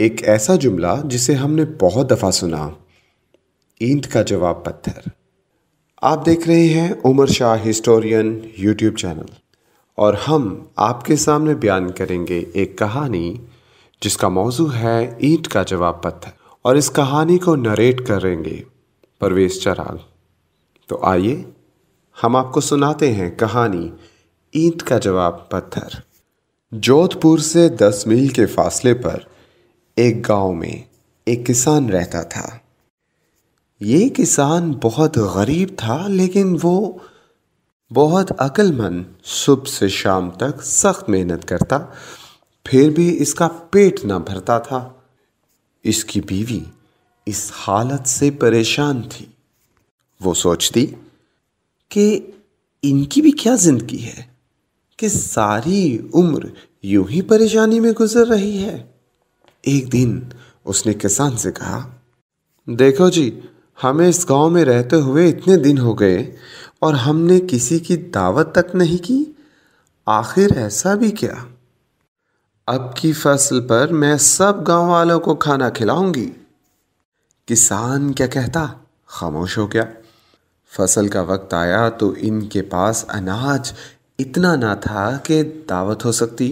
एक ऐसा जुमला जिसे हमने बहुत दफ़ा सुना ईंट का जवाब पत्थर आप देख रहे हैं Umar Shah historian YouTube channel और हम आपके सामने बयान करेंगे एक कहानी जिसका मौजू है ईंट का जवाब पत्थर और इस कहानी को नरेट करेंगे परवेश चराग तो आइए हम आपको सुनाते हैं कहानी ईंट का जवाब पत्थर जोधपुर से दस मील के फासले पर एक गांव में एक किसान रहता था ये किसान बहुत गरीब था लेकिन वो बहुत अक्लमंद सुबह से शाम तक सख्त मेहनत करता फिर भी इसका पेट ना भरता था इसकी बीवी इस हालत से परेशान थी वो सोचती कि इनकी भी क्या ज़िंदगी है कि सारी उम्र यूं ही परेशानी में गुजर रही है एक दिन उसने किसान से कहा देखो जी हमें इस गांव में रहते हुए इतने दिन हो गए और हमने किसी की दावत तक नहीं की आखिर ऐसा भी क्या अब की फसल पर मैं सब गांव वालों को खाना खिलाऊंगी किसान क्या कहता खामोश हो गया फसल का वक्त आया तो इनके पास अनाज इतना ना था कि दावत हो सकती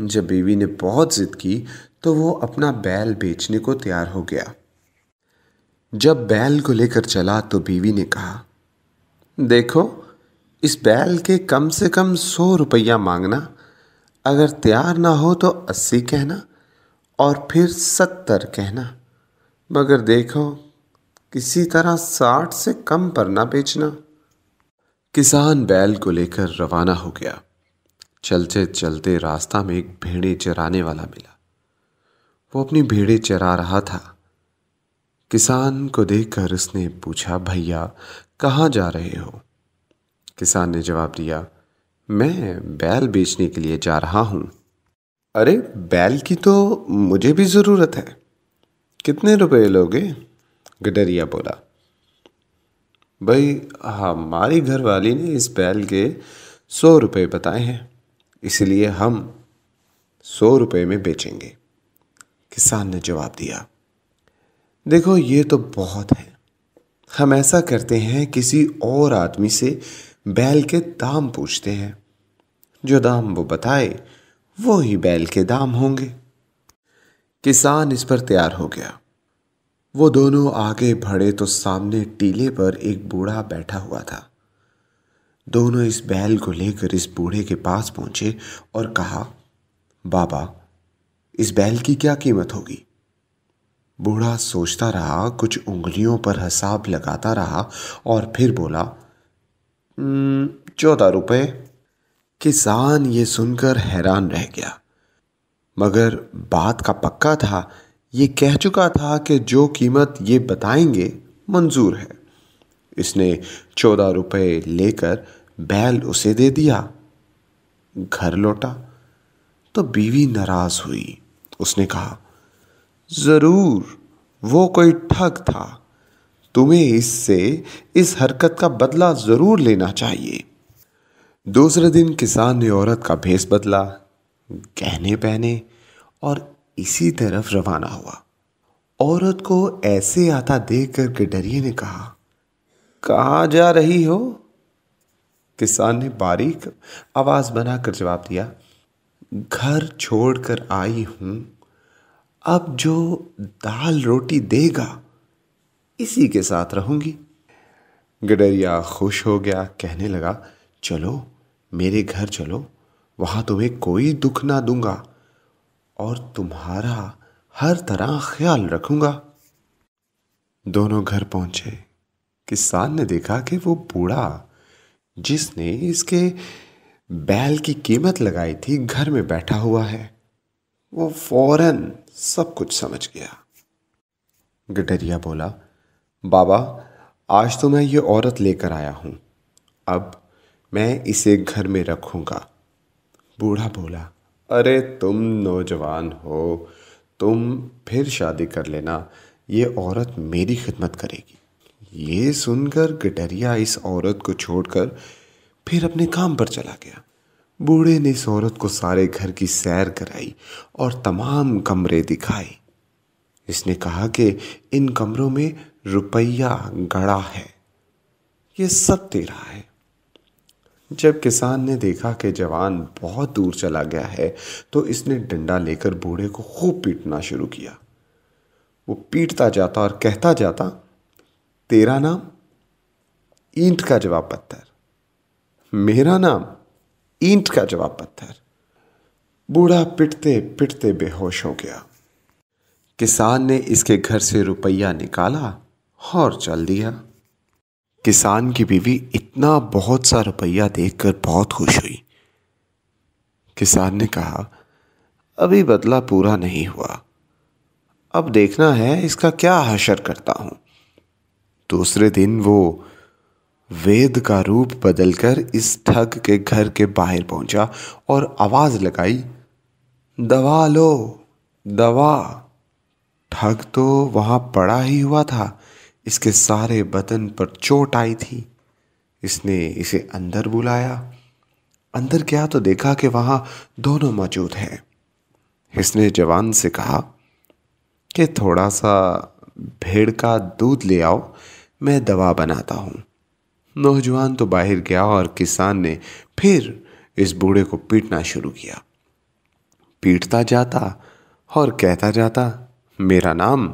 जब बीवी ने बहुत ज़िद की तो वो अपना बैल बेचने को तैयार हो गया जब बैल को लेकर चला तो बीवी ने कहा देखो इस बैल के कम से कम सौ रुपया मांगना अगर तैयार ना हो तो अस्सी कहना और फिर सत्तर कहना मगर देखो किसी तरह साठ से कम पर ना बेचना किसान बैल को लेकर रवाना हो गया चलते चलते रास्ता में एक भेड़े चराने वाला मिला वो अपनी भेड़े चरा रहा था किसान को देखकर उसने पूछा भैया कहाँ जा रहे हो किसान ने जवाब दिया मैं बैल बेचने के लिए जा रहा हूँ अरे बैल की तो मुझे भी ज़रूरत है कितने रुपए लोगे गडरिया बोला भाई हमारी घरवाली ने इस बैल के सौ रुपये बताए हैं इसलिए हम सौ रुपये में बेचेंगे किसान ने जवाब दिया देखो ये तो बहुत है हम ऐसा करते हैं किसी और आदमी से बैल के दाम पूछते हैं जो दाम वो बताए वो ही बैल के दाम होंगे किसान इस पर तैयार हो गया वो दोनों आगे बढ़े तो सामने टीले पर एक बूढ़ा बैठा हुआ था दोनों इस बैल को लेकर इस बूढ़े के पास पहुंचे और कहा बाबा इस बैल की क्या कीमत होगी बूढ़ा सोचता रहा कुछ उंगलियों पर हिसाब लगाता रहा और फिर बोला हम्म, चौदह रुपये किसान ये सुनकर हैरान रह गया मगर बात का पक्का था ये कह चुका था कि जो कीमत ये बताएंगे मंजूर है इसने चौदह रुपये लेकर बैल उसे दे दिया घर लौटा तो बीवी नाराज हुई उसने कहा ज़रूर वो कोई ठग था तुम्हें इससे इस हरकत का बदला ज़रूर लेना चाहिए दूसरे दिन किसान ने औरत का भेस बदला गहने पहने और इसी तरफ रवाना हुआ औरत को ऐसे आता देख कर डरिए ने कहा कहाँ जा रही हो किसान ने बारीक आवाज़ बनाकर जवाब दिया घर छोड़कर आई हूँ अब जो दाल रोटी देगा इसी के साथ रहूंगी गडरिया खुश हो गया कहने लगा चलो मेरे घर चलो वहां तुम्हें कोई दुख ना दूंगा और तुम्हारा हर तरह ख्याल रखूंगा दोनों घर पहुंचे किसान ने देखा कि वो बूढ़ा जिसने इसके बैल की कीमत लगाई थी घर में बैठा हुआ है वो फौरन सब कुछ समझ गया गडरिया बोला बाबा आज तो मैं ये औरत लेकर आया हूँ अब मैं इसे घर में रखूँगा बूढ़ा बोला अरे तुम नौजवान हो तुम फिर शादी कर लेना ये औरत मेरी खिदमत करेगी ये सुनकर गटरिया इस औरत को छोड़कर फिर अपने काम पर चला गया बूढ़े ने इस औरत को सारे घर की सैर कराई और तमाम कमरे दिखाए इसने कहा कि इन कमरों में रुपया गड़ा है ये सब तेरा है जब किसान ने देखा कि जवान बहुत दूर चला गया है तो इसने डंडा लेकर बूढ़े को खूब पीटना शुरू किया वो पीटता जाता और कहता जाता तेरा नाम ईंट का जवाब पत्थर मेरा नाम ईंट का जवाब पत्थर बूढ़ा पिटते पिटते बेहोश हो गया किसान ने इसके घर से रुपया निकाला और चल दिया किसान की बीवी इतना बहुत सा रुपया देखकर बहुत खुश हुई किसान ने कहा अभी बदला पूरा नहीं हुआ अब देखना है इसका क्या हशर करता हूं दूसरे दिन वो वेद का रूप बदलकर इस ठग के घर के बाहर पहुंचा और आवाज लगाई दवा लो दवा ठग तो वहां पड़ा ही हुआ था इसके सारे बदन पर चोट आई थी इसने इसे अंदर बुलाया अंदर गया तो देखा कि वहां दोनों मौजूद हैं इसने जवान से कहा कि थोड़ा सा भेड़ का दूध ले आओ मैं दवा बनाता हूँ नौजवान तो बाहर गया और किसान ने फिर इस बूढ़े को पीटना शुरू किया पीटता जाता और कहता जाता मेरा नाम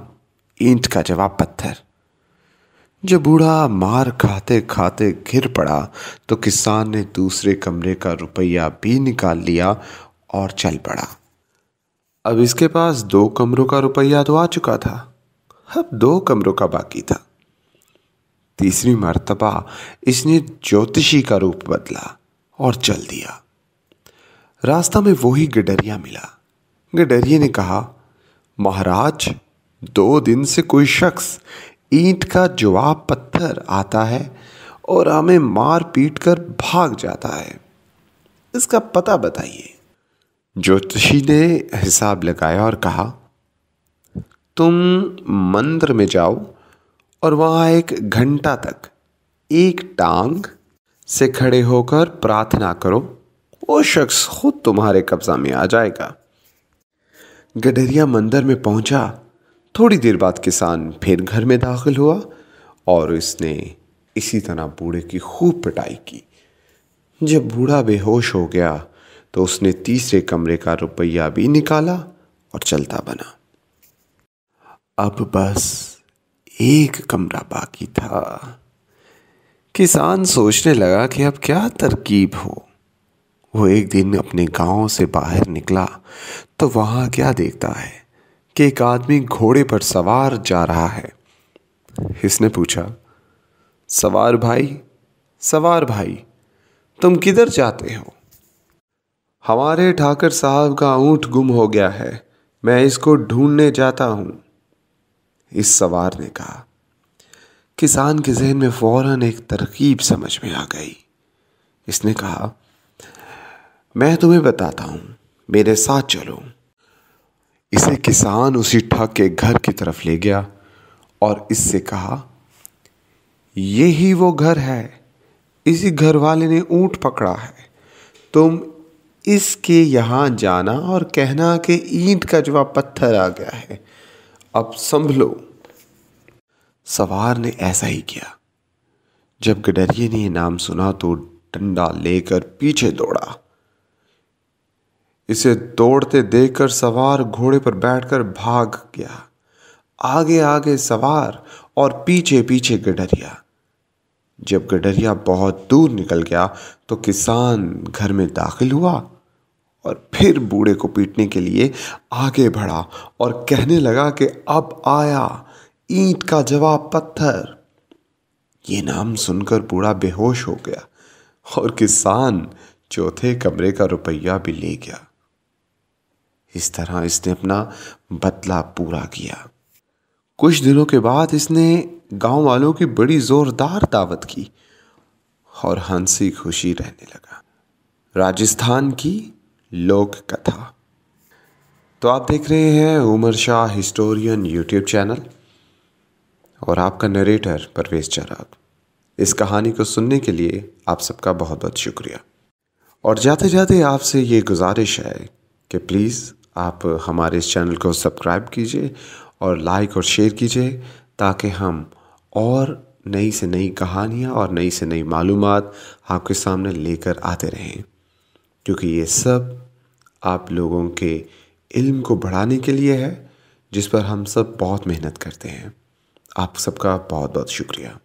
ईंट का जवाब पत्थर जब बूढ़ा मार खाते खाते गिर पड़ा तो किसान ने दूसरे कमरे का रुपया भी निकाल लिया और चल पड़ा अब इसके पास दो कमरों का रुपया तो आ चुका था अब दो कमरों का बाकी था तीसरी मर्तबा इसने ज्योतिषी का रूप बदला और चल दिया रास्ता में वही गडरिया मिला गडरिया ने कहा महाराज दो दिन से कोई शख्स ईंट का जवाब पत्थर आता है और हमें मार पीट कर भाग जाता है इसका पता बताइए ज्योतिषी ने हिसाब लगाया और कहा तुम मंदिर में जाओ और वहाँ एक घंटा तक एक टांग से खड़े होकर प्रार्थना करो वो शख्स खुद तुम्हारे कब्जा में आ जाएगा गडरिया मंदिर में पहुंचा थोड़ी देर बाद किसान फिर घर में दाखिल हुआ और इसने इसी तरह बूढ़े की खूब पिटाई की जब बूढ़ा बेहोश हो गया तो उसने तीसरे कमरे का रुपया भी निकाला और चलता बना अब बस एक कमरा बाकी था किसान सोचने लगा कि अब क्या तरकीब हो वो एक दिन अपने गांव से बाहर निकला तो वहां क्या देखता है कि एक आदमी घोड़े पर सवार जा रहा है इसने पूछा सवार भाई सवार भाई तुम किधर जाते हो हमारे ठाकर साहब का ऊंट गुम हो गया है मैं इसको ढूंढने जाता हूं इस सवार ने कहा किसान के जहन में फौरन एक तरकीब समझ में आ गई इसने कहा मैं तुम्हें बताता हूं मेरे साथ चलो इसे किसान उसी ठग के घर की तरफ ले गया और इससे कहा ये ही वो घर है इसी घर वाले ने ऊंट पकड़ा है तुम इसके यहाँ जाना और कहना कि ईंट का जवाब पत्थर आ गया है अब संभलो सवार ने ऐसा ही किया जब गडरिए ने यह नाम सुना तो डंडा लेकर पीछे दौड़ा इसे दौड़ते देखकर सवार घोड़े पर बैठकर भाग गया आगे आगे सवार और पीछे पीछे गडरिया जब गडरिया बहुत दूर निकल गया तो किसान घर में दाखिल हुआ और फिर बूढ़े को पीटने के लिए आगे बढ़ा और कहने लगा कि अब आया ईंट का जवाब पत्थर ये नाम सुनकर बूढ़ा बेहोश हो गया और किसान चौथे कमरे का रुपया भी ले गया इस तरह इसने अपना बदला पूरा किया कुछ दिनों के बाद इसने गांव वालों की बड़ी ज़ोरदार दावत की और हंसी खुशी रहने लगा राजस्थान की लोक कथा तो आप देख रहे हैं Umar Shah historian YouTube channel और आपका नरेटर परवेज चराग इस कहानी को सुनने के लिए आप सबका बहुत बहुत शुक्रिया और जाते जाते आपसे ये गुजारिश है कि प्लीज़ आप हमारे इस चैनल को सब्सक्राइब कीजिए और लाइक और शेयर कीजिए ताकि हम और नई से नई कहानियाँ और नई से नई मालूम आपके सामने लेकर आते रहें क्योंकि ये सब आप लोगों के इल्म को बढ़ाने के लिए है जिस पर हम सब बहुत मेहनत करते हैं आप सबका बहुत बहुत शुक्रिया